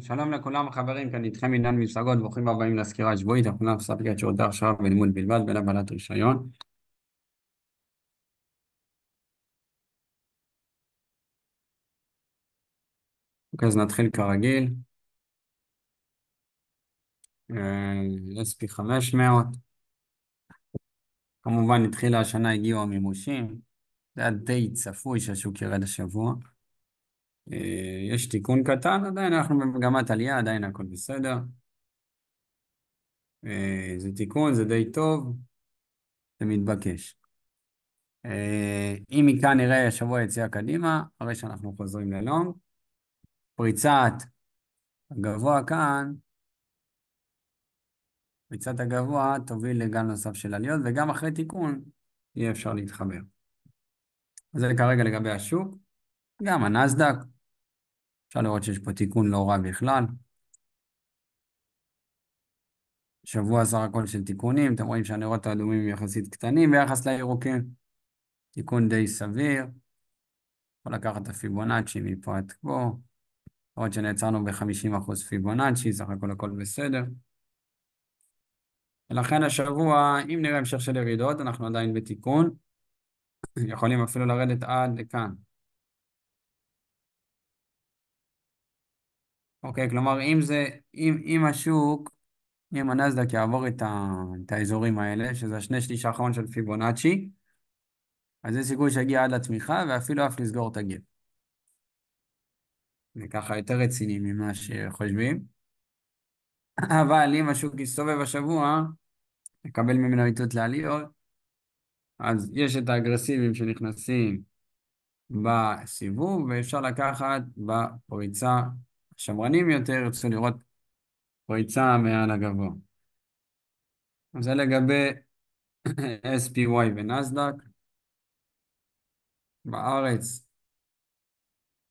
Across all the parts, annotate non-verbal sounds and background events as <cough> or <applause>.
שלום לכולם חברים, כאן איתכם עניין מפסגות, ברוכים הבאים לסקירה השבועית, אנחנו נעשה פגיעת שירותי הרשאה ולימוד בלבד בין הבעלת רישיון. אוקיי, אז נתחיל כרגיל. אה, SP500. כמובן התחילה השנה, הגיעו המימושים. זה היה די צפוי שהשוק ירד השבוע. אה, יש תיקון קטן, עדיין אנחנו במגמת עלייה, עדיין הכל בסדר. אה, זה תיקון, זה די טוב, זה מתבקש. אה, אם מכאן נראה השבוע יציאה קדימה, הרי שאנחנו חוזרים ללונג. פריצת הגבוה כאן, פריצת הגבוה תוביל לגל נוסף של עליות, וגם אחרי תיקון יהיה אפשר להתחבר. זה כרגע לגבי השוק. גם הנסדק אפשר לראות שיש פה תיקון לא רע בכלל. שבוע סך הכל של תיקונים, אתם רואים שהנרות האדומים יחסית קטנים ביחס לירוקים. תיקון די סביר. יכול לקחת את הפיבונאצ'י מפה עד פה. למרות שנעצרנו ב-50% פיבונאצ'י, סך הכל הכל בסדר. ולכן השבוע, אם נראה המשך של ירידות, אנחנו עדיין בתיקון. יכולים אפילו לרדת עד לכאן. אוקיי, כלומר, אם זה, אם, אם השוק, אם הנסדק יעבור את, ה, את האזורים האלה, שזה השני שליש האחרון של פיבונאצ'י, אז יש סיכוי שיגיע עד לתמיכה ואפילו אף לסגור את הגיל. זה ככה יותר רציני ממה שחושבים. אבל אם השוק יסתובב השבוע, יקבל ממנו איתות לעליות, אז יש את האגרסיבים שנכנסים בסיבוב, ואפשר לקחת בפריצה השמרנים יותר ירצו לראות פריצה מעל הגבוה. זה לגבי SPY <clears throat> ונסדק. בארץ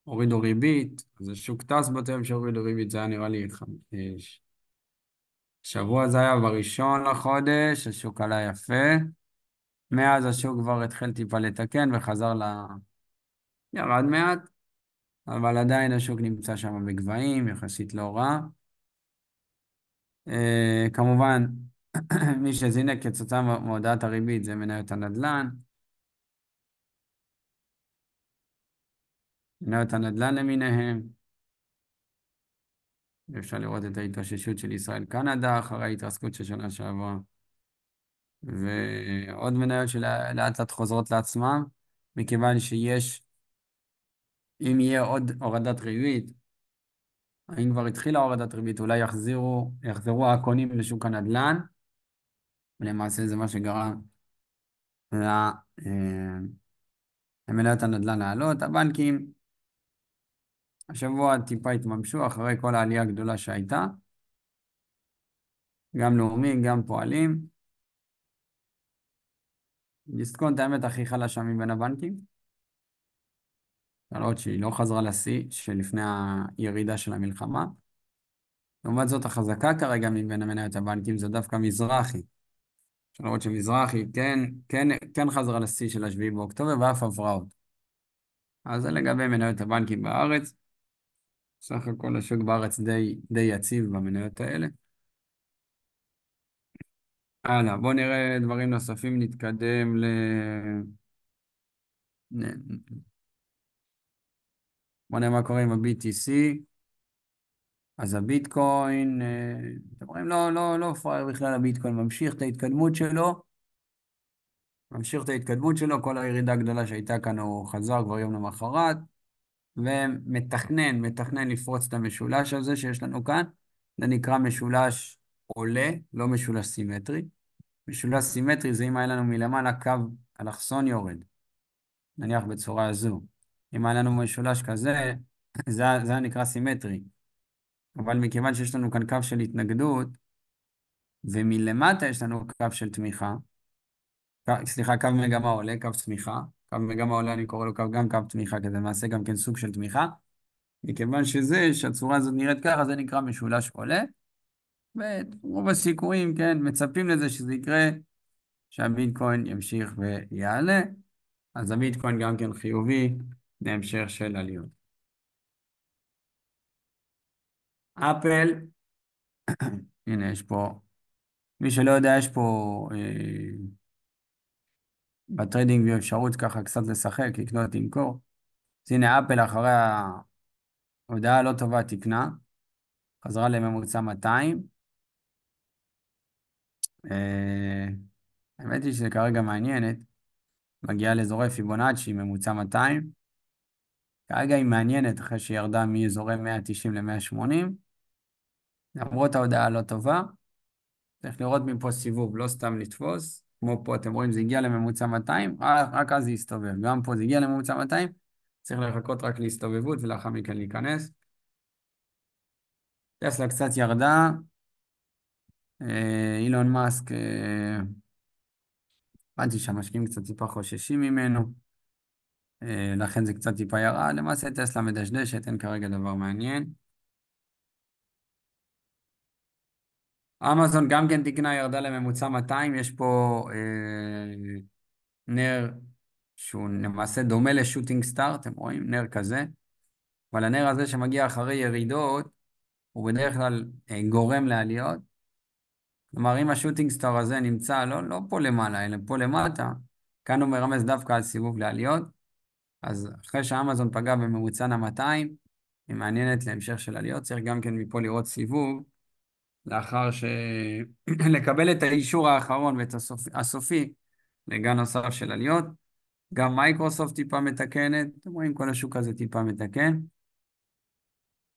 הורידו ריבית, אז השוק טס בטרם שהורידו ריבית, זה היה נראה לי חמש. אה, שבוע זה היה בראשון לחודש, השוק עלה יפה. מאז השוק כבר התחיל טיפה לתקן וחזר ל... ירד מעט. אבל עדיין השוק נמצא שם בגבהים, יחסית לא רע. אה, כמובן, <clears throat> מי שזינק כתוצאה מהודעת הריבית זה מניות הנדל"ן. מניות הנדל"ן למיניהם. אפשר לראות את ההתאוששות של ישראל-קנדה אחרי ההתרסקות של שנה שעברה. ועוד מניות שלאט לאט חוזרות לעצמן, מכיוון שיש אם יהיה עוד הורדת ריבית, האם כבר התחילה הורדת ריבית, אולי יחזירו, יחזרו הקונים לשוק הנדל"ן, ולמעשה זה מה שגרם אה, למניות הנדל"ן לעלות. הבנקים השבוע טיפה התממשו אחרי כל העלייה הגדולה שהייתה, גם לאומי, גם פועלים. דיסקונט האמת הכי חלש שם מבין הבנקים. למרות שהיא לא חזרה לשיא שלפני הירידה של המלחמה. לעומת זאת, החזקה כרגע מבין המניות הבנקים זה דווקא מזרחי. למרות שמזרחי כן, כן, כן חזרה לשיא של השביעי באוקטובר ואף עברה עוד. אז זה לגבי מניות הבנקים בארץ. סך הכל השוק בארץ די, די יציב במניות האלה. הלאה, בואו נראה דברים נוספים, נתקדם ל... בואו נראה מה קורה עם ה-BTC. אז הביטקוין, אה, אתם רואים, לא, לא, לא פרייר בכלל הביטקוין, ממשיך את ההתקדמות שלו, ממשיך את ההתקדמות שלו, כל הירידה הגדולה שהייתה כאן, הוא חזר כבר יום למחרת, ומתכנן, מתכנן לפרוץ את המשולש הזה שיש לנו כאן, זה נקרא משולש עולה, לא משולש סימטרי. משולש סימטרי זה אם היה לנו מלמעלה קו אלכסון יורד, נניח בצורה הזו, אם היה לנו משולש כזה, זה, זה היה נקרא סימטרי. אבל מכיוון שיש לנו כאן קו של התנגדות, ומלמטה יש לנו קו של תמיכה, ק, סליחה, קו מגמה עולה, קו תמיכה, קו מגמה עולה, אני קורא לו קו, גם קו תמיכה, כי זה למעשה גם כן סוג של תמיכה. מכיוון שזה, שהצורה הזאת נראית ככה, זה נקרא משולש עולה. ורוב הסיכויים, כן, מצפים לזה שזה יקרה, שהביטקוין ימשיך ויעלה. אז הביטקוין גם כן חיובי, להמשך של עליות. אפל, <clears throat> הנה יש פה, מי שלא יודע יש פה אה, בטריידינג אפשרות ככה קצת לשחק, לקנות, למכור. אז הנה אפל אחרי ההודעה הלא טובה תקנה, חזרה לממוצע 200. אה, האמת היא שזה כרגע מעניינת, מגיעה לאזורי פיבונאצ'י, ממוצע 200. כרגע היא מעניינת אחרי שהיא ירדה מאזורי 190 ל-180. למרות ההודעה הלא טובה, צריך לראות מפה סיבוב, לא סתם לתפוס. כמו פה, אתם רואים, זה הגיע לממוצע 200, רק אז זה הסתובב. גם פה זה הגיע לממוצע 200, צריך לחכות רק להסתובבות ולאחר מכן להיכנס. טסלה קצת ירדה, אה, אילון מאסק, אה, הבנתי שהמשקיעים קצת טיפה חוששים ממנו. אה, לכן זה קצת טיפה ירד. למעשה טסלה מדשדשת, אין כרגע דבר מעניין. אמזון גם כן תקנה, ירדה לממוצע 200, יש פה אה, נר שהוא למעשה דומה לשוטינג סטאר, אתם רואים? נר כזה. אבל הנר הזה שמגיע אחרי ירידות, הוא בדרך כלל אה, גורם לעליות. כלומר, אם השוטינג סטאר הזה נמצא לא, לא פה למעלה, אלא פה למטה, כאן הוא מרמז דווקא על סיבוב לעליות. אז אחרי שאמזון פגע בממוצע ה-200, היא מעניינת להמשך של עליות, צריך גם כן מפה לראות סיבוב, לאחר ש... לקבל את האישור האחרון ואת הסופ... הסופי לגן נוסף של עליות. גם מייקרוסופט טיפה מתקנת, אתם רואים כל השוק הזה טיפה מתקן.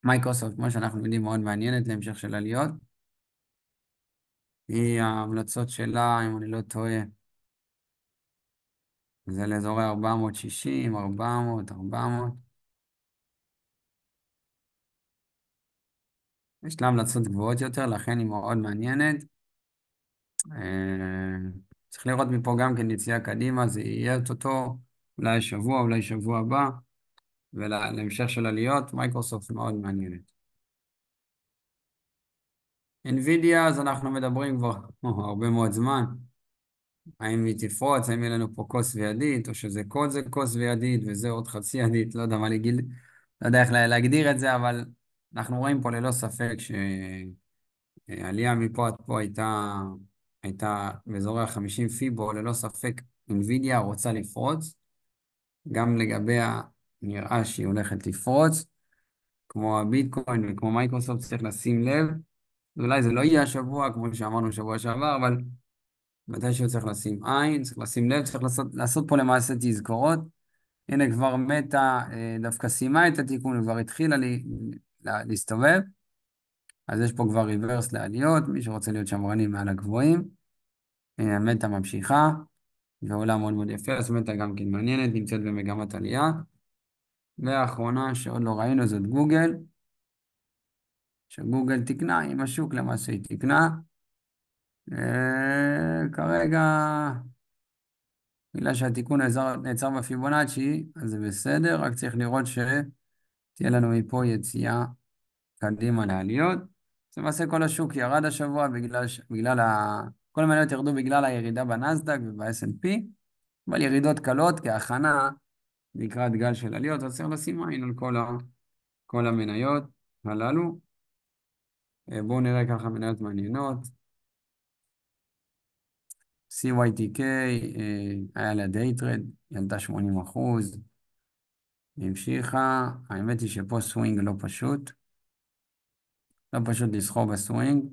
מייקרוסופט, כמו שאנחנו יודעים, מאוד מעניינת להמשך של עליות. היא ההמלצות שלה, אם אני לא טועה, זה לאזורי 460, 400, 400. יש לה המלצות גבוהות יותר, לכן היא מאוד מעניינת. אה, צריך לראות מפה גם כן יציאה קדימה, זה יהיה את אותו אולי שבוע, אולי שבוע הבא, ולהמשך של עליות, מייקרוסופט מאוד מעניינת. NVIDIA, אז אנחנו מדברים כבר <laughs> הרבה מאוד זמן. האם היא תפרוץ, האם יהיה לנו פה כוס וידית, או שזה כל זה כוס וידית וזה עוד חצי ידית, לא יודע מה לגיל, לא יודע איך להגדיר את זה, אבל אנחנו רואים פה ללא ספק שעלייה מפה עד פה הייתה, הייתה באזורי ה-50 פיבו, ללא ספק אינווידיה רוצה לפרוץ, גם לגביה נראה שהיא הולכת לפרוץ, כמו הביטקוין וכמו מייקרוסופט, צריך לשים לב, אולי זה לא יהיה השבוע, כמו שאמרנו שבוע שעבר, אבל מתי שהוא צריך לשים עין, צריך לשים לב, צריך לעשות, לעשות פה למעשה תזכורות. הנה כבר מתה, אה, דווקא סיימה את התיקון, כבר התחילה לי, לה, להסתובב. אז יש פה כבר ריברס לעליות, מי שרוצה להיות שמרני מעל הגבוהים. הנה אה, מטה ממשיכה, ועולה מאוד מאוד יפה, אז מטה גם כן מעניינת, נמצאת במגמת עלייה. והאחרונה שעוד לא ראינו זאת גוגל, שגוגל תיקנה, אם השוק למעשה היא תיקנה. אה, כרגע, בגלל שהתיקון נעצר, בפיבונאצ'י, אז זה בסדר, רק צריך לראות שתהיה לנו מפה יציאה קדימה לעליות. אז למעשה כל השוק ירד השבוע בגלל, בגלל ה... כל המניות ירדו בגלל הירידה בנסדק וב-S&P, אבל ירידות קלות כהכנה לקראת גל של עליות, אז צריך לשים עין על כל, ה... כל המניות הללו. אה, בואו נראה ככה מניות מעניינות. CYTK, אה, היה לה דייטרד, ילדה 80 אחוז, המשיכה, האמת היא שפה סווינג לא פשוט, לא פשוט לסחור בסווינג,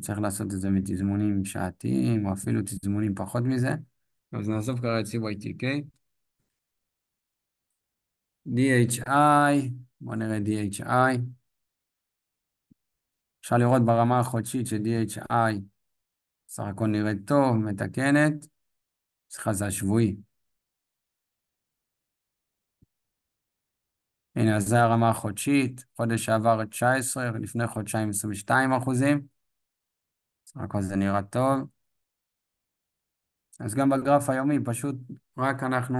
צריך לעשות את זה מתזמונים שעתיים, או אפילו תזמונים פחות מזה, אז נעזוב כרגע את CYTK. DHI, בואו נראה DHI. אפשר לראות ברמה החודשית ש-DHI סך הכל נראית טוב, מתקנת. סליחה, זה השבועי. הנה, אז זה הרמה החודשית, חודש שעבר 19 לפני חודשיים 22 אחוזים. סך הכל זה נראה טוב. אז גם בגרף היומי, פשוט רק אנחנו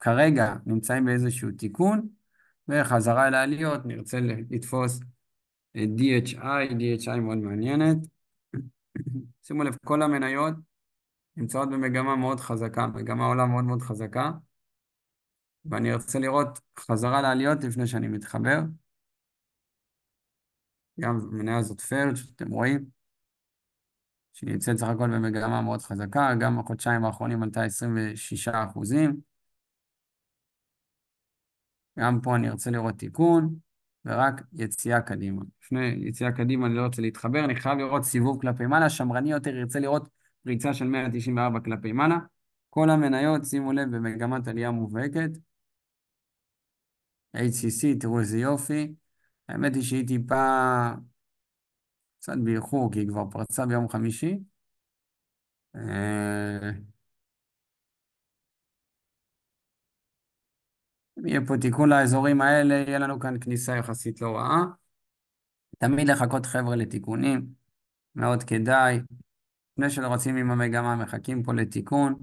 כרגע נמצאים באיזשהו תיקון, וחזרה אל העליות, נרצה לתפוס DHI, DHI מאוד מעניינת. <clears throat> שימו לב, כל המניות נמצאות במגמה מאוד חזקה, מגמה עולה מאוד מאוד חזקה, ואני ארצה לראות חזרה לעליות לפני שאני מתחבר. גם המניה הזאת פרד, שאתם רואים, שנמצאת סך הכל במגמה מאוד חזקה, גם החודשיים האחרונים עלתה 26 אחוזים. גם פה אני ארצה לראות תיקון. ורק יציאה קדימה. לפני יציאה קדימה אני לא רוצה להתחבר, אני חייב לראות סיבוב כלפי מעלה, שמרני יותר ירצה לראות פריצה של 194 כלפי מעלה. כל המניות, שימו לב, במגמת עלייה מובהקת. HCC, תראו איזה יופי. האמת היא שהיא טיפה קצת באיחור, כי היא כבר פרצה ביום חמישי. אה, אם יהיה פה תיקון לאזורים האלה, יהיה לנו כאן כניסה יחסית לא רעה. תמיד לחכות חבר'ה לתיקונים, מאוד כדאי. לפני שלא שרצים עם המגמה, מחכים פה לתיקון,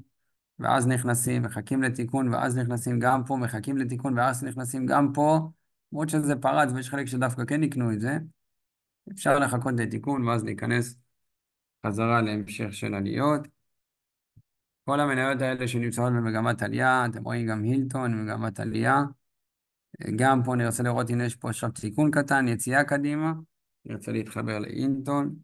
ואז נכנסים, מחכים לתיקון, ואז נכנסים גם פה, מחכים לתיקון, ואז נכנסים גם פה. למרות שזה פרץ ויש חלק שדווקא כן יקנו את זה, אפשר לחכות לתיקון ואז להיכנס חזרה להמשך של עליות. כל המניות האלה שנמצאות במגמת עלייה, אתם רואים גם הילטון במגמת עלייה. גם פה נרצה לראות אם יש פה עכשיו סיכון קטן, יציאה קדימה. נרצה להתחבר לאינטון.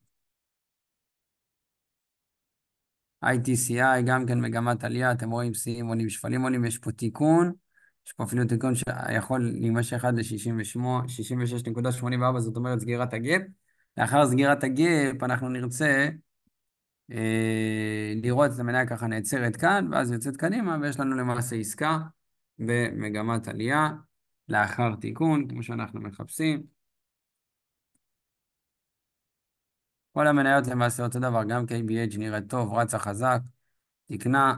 ITCI גם כן מגמת עלייה, אתם רואים שיאים עונים, שפלים עונים, יש פה תיקון. יש פה אפילו תיקון שיכול להימשך עד ל-66.84, זאת אומרת סגירת הגאפ. לאחר סגירת הגאפ אנחנו נרצה לראות אה, את המניה ככה נעצרת כאן, ואז יוצאת קדימה, ויש לנו למעשה עסקה במגמת עלייה לאחר תיקון, כמו שאנחנו מחפשים. כל המניות למעשה אותו דבר, גם KBH נראית טוב, רצה חזק, תקנה,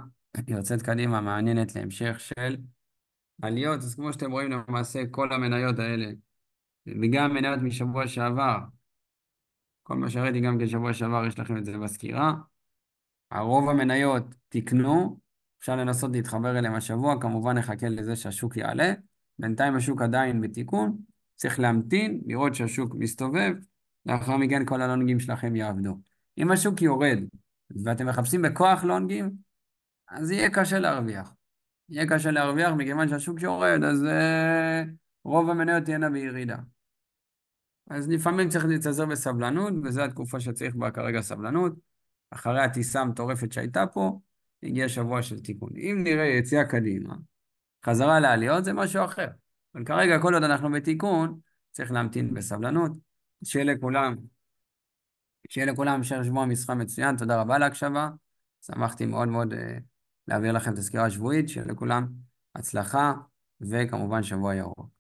יוצאת קדימה, מעניינת להמשך של עליות. אז כמו שאתם רואים, למעשה כל המניות האלה, וגם מניות משבוע שעבר, כל מה שראיתי גם כן שבוע שעבר, יש לכם את זה בסקירה. הרוב המניות תקנו, אפשר לנסות להתחבר אליהם השבוע, כמובן נחכה לזה שהשוק יעלה. בינתיים השוק עדיין בתיקון, צריך להמתין, לראות שהשוק מסתובב, לאחר מכן כל הלונגים שלכם יעבדו. אם השוק יורד ואתם מחפשים בכוח לונגים, אז יהיה קשה להרוויח. יהיה קשה להרוויח מכיוון שהשוק יורד, אז uh, רוב המניות תהיינה בירידה. אז לפעמים צריך להתאזר בסבלנות, וזו התקופה שצריך בה כרגע סבלנות. אחרי הטיסה המטורפת שהייתה פה, הגיע שבוע של תיקון. אם נראה יציאה קדימה, חזרה לעליות זה משהו אחר. אבל כרגע, כל עוד אנחנו בתיקון, צריך להמתין בסבלנות. שיהיה לכולם, שיהיה לכולם המשך שבוע משחה מצוין, תודה רבה על ההקשבה. שמחתי מאוד מאוד אה, להעביר לכם את הסקירה השבועית, שיהיה לכולם הצלחה, וכמובן שבוע ירוק.